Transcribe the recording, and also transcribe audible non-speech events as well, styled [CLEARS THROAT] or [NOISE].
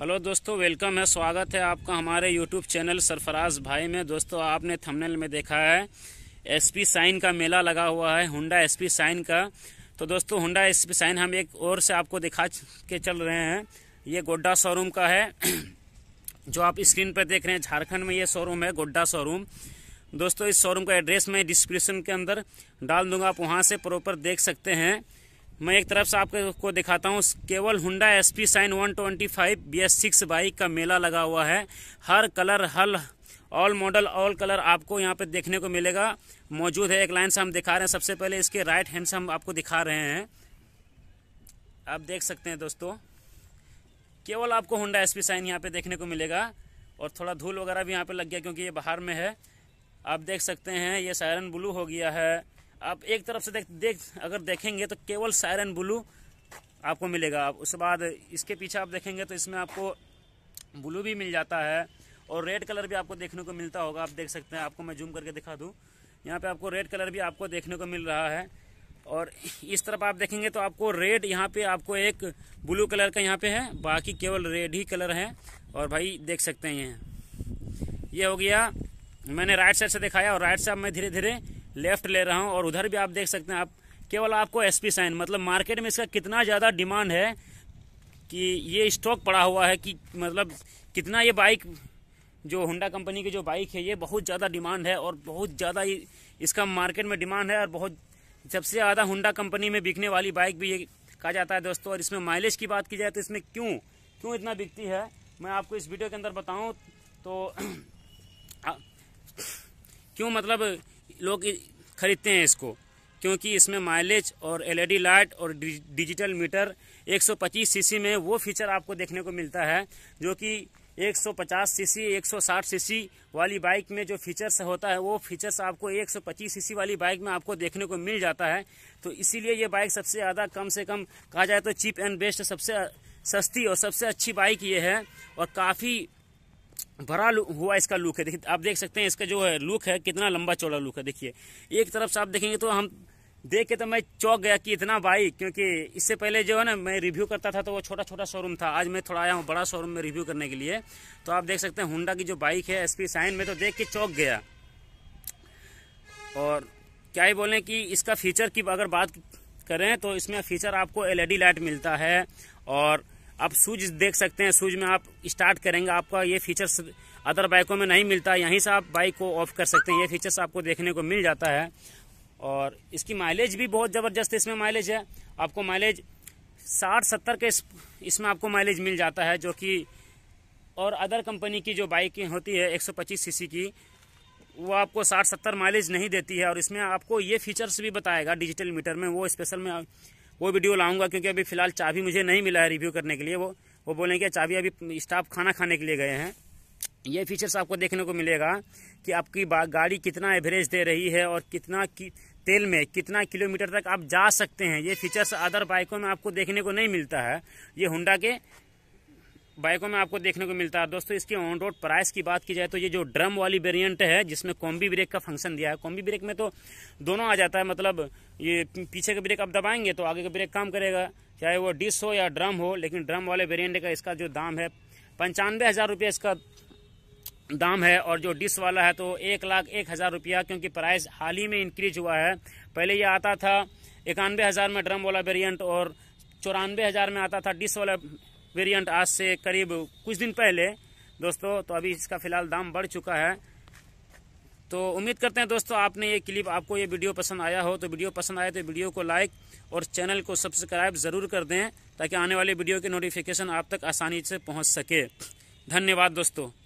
hello दोस्तों welcome है स्वागत है आपका हमारे यूट्यूब चैनल सरफराज भाई में दोस्तों आपने थंबनेल में देखा है एसपी साइन का मेला लगा हुआ है हुंडा एसपी साइन का तो दोस्तों हुंडा एसपी साइन हम एक और से आपको दिखा के चल रहे हैं ये गोड्डा शोरूम का है [CLEARS THROAT] जो आप स्क्रीन पर देख रहे हैं झारखंड में ये शोरूम है गोड्डा शोरूम दोस्तों इस शोरूम का एड्रेस मैं डिस्क्रिप्शन के अंदर डाल दूंगा आप वहाँ से प्रॉपर देख सकते हैं मैं एक तरफ से आपको दिखाता हूँ केवल Honda S P shine one twenty five B S six bike का मेला लगा हुआ है हर कलर हर ऑल मॉडल ऑल कलर आपको यहाँ पे देखने को मिलेगा मौजूद है एक लाइन से हम दिखा रहे हैं सबसे पहले इसके राइट हैंड से हम आपको दिखा रहे हैं आप देख सकते हैं दोस्तों केवल आपको होंडा एस पी साइन यहाँ पे देखने को मिलेगा और थोड़ा धूल वगैरह भी यहाँ पे लग गया क्योंकि ये बाहर में है आप देख सकते हैं ये सायरन ब्लू हो गया है आप एक तरफ से देख देख अगर देखेंगे तो केवल सायरन ब्लू आपको मिलेगा आप उसके बाद इसके पीछे आप देखेंगे तो इसमें आपको ब्लू भी मिल जाता है और रेड कलर भी आपको देखने को मिलता होगा आप देख सकते हैं आपको मैं जूम करके दिखा दूँ यहाँ पे आपको रेड कलर भी आपको देखने को मिल रहा है और इस तरफ आप देखेंगे तो आपको रेड यहाँ पे आपको एक ब्लू कलर का यहाँ पे है बाकी केवल रेड ही कलर है और भाई देख सकते हैं ये ये हो गया मैंने राइट साइड से दिखाया और राइट साइड मैं धीरे धीरे लेफ्ट ले रहा हूँ और उधर भी आप देख सकते हैं आप केवल आपको एस पी साइन मतलब मार्केट में इसका कितना ज़्यादा डिमांड है कि ये स्टॉक पड़ा हुआ है कि मतलब कितना ये बाइक जो होंडा कंपनी की जो बाइक है ये बहुत ज़्यादा डिमांड है और बहुत ज़्यादा इसका मार्केट में डिमांड है और बहुत सबसे ज़्यादा होंडा कंपनी में बिकने वाली बाइक भी ये कहा जाता है दोस्तों और इसमें माइलेज की बात की जाए तो इसमें क्यों क्यों इतना बिकती है मैं आपको इस वीडियो के अंदर बताऊँ तो [CLEARS THROAT] क्यों मतलब लोग खरीदते हैं इसको क्योंकि इसमें माइलेज और एलईडी लाइट e और डिजिटल मीटर 125 सीसी में वो फीचर आपको देखने को मिलता है जो कि 150 सीसी 160 सीसी वाली बाइक में जो फीचर्स होता है वो फीचर्स आपको 125 सीसी वाली बाइक में आपको देखने को मिल जाता है तो इसीलिए ये बाइक सबसे ज़्यादा कम से कम कहा जाए तो चीप एंड बेस्ट सबसे सस्ती और सबसे अच्छी बाइक ये है और काफ़ी भरा हुआ इसका लुक है देखिए आप देख सकते हैं इसका जो है लुक है कितना लंबा चौड़ा लुक है देखिए एक तरफ से आप देखेंगे तो हम देख के तो मैं चौक गया कि इतना बाइक क्योंकि इससे पहले जो है ना मैं रिव्यू करता था तो वो छोटा छोटा शोरूम था आज मैं थोड़ा आया हूँ बड़ा शोरूम में रिव्यू करने के लिए तो आप देख सकते हैं हुंडा की जो बाइक है एसपी साइन में तो देख के चौक गया और क्या ही बोलें कि इसका फीचर की अगर बात करें तो इसमें फीचर आपको एल लाइट e मिलता है और आप सूज देख सकते हैं सूज में आप स्टार्ट करेंगे आपका ये फीचर्स अदर बाइकों में नहीं मिलता यहीं से आप बाइक को ऑफ कर सकते हैं ये फीचर्स आपको देखने को मिल जाता है और इसकी माइलेज भी बहुत ज़बरदस्त इसमें माइलेज है आपको माइलेज साठ सत्तर के इसमें आपको माइलेज मिल जाता है जो कि और अदर कंपनी की जो बाइकें होती है 125 सीसी की वो आपको साठ सत्तर माइलेज नहीं देती है और इसमें आपको ये फीचर्स भी बताएगा डिजिटल मीटर में वो स्पेशल में वो वीडियो लाऊंगा क्योंकि अभी फिलहाल चाबी मुझे नहीं मिला है रिव्यू करने के लिए वो वो बोलेंगे चाबी अभी स्टाफ खाना खाने के लिए गए हैं ये फीचर्स आपको देखने को मिलेगा कि आपकी गाड़ी कितना एवरेज दे रही है और कितना की तेल में कितना किलोमीटर तक आप जा सकते हैं ये फीचर्स अदर बाइकों में आपको देखने को नहीं मिलता है ये हुंडा के बाइकों में आपको देखने को मिलता है दोस्तों इसके ऑन रोड प्राइस की बात की जाए तो ये जो ड्रम वाली वेरिएंट है जिसमें कॉम्बी ब्रेक का फंक्शन दिया है कॉम्बी ब्रेक में तो दोनों आ जाता है मतलब ये पीछे का ब्रेक आप दबाएंगे तो आगे का ब्रेक काम करेगा चाहे वो डिस हो या ड्रम हो लेकिन ड्रम वाले वेरियंट का इसका जो दाम है पंचानवे हज़ार रुपये इसका दाम है और जो डिस वाला है तो एक लाख एक हज़ार रुपया क्योंकि प्राइस हाल ही में इंक्रीज हुआ है पहले ये आता था इक्यानवे हज़ार में ड्रम वाला वेरियंट और चौरानवे हज़ार में आता था डिस वाला वेरियंट आज से करीब कुछ दिन पहले दोस्तों तो अभी इसका फ़िलहाल दाम बढ़ चुका है तो उम्मीद करते हैं दोस्तों आपने ये क्लिप आपको ये वीडियो पसंद आया हो तो वीडियो पसंद आए तो वीडियो को लाइक और चैनल को सब्सक्राइब ज़रूर कर दें ताकि आने वाले वीडियो के नोटिफिकेशन आप तक आसानी से पहुंच सके धन्यवाद दोस्तों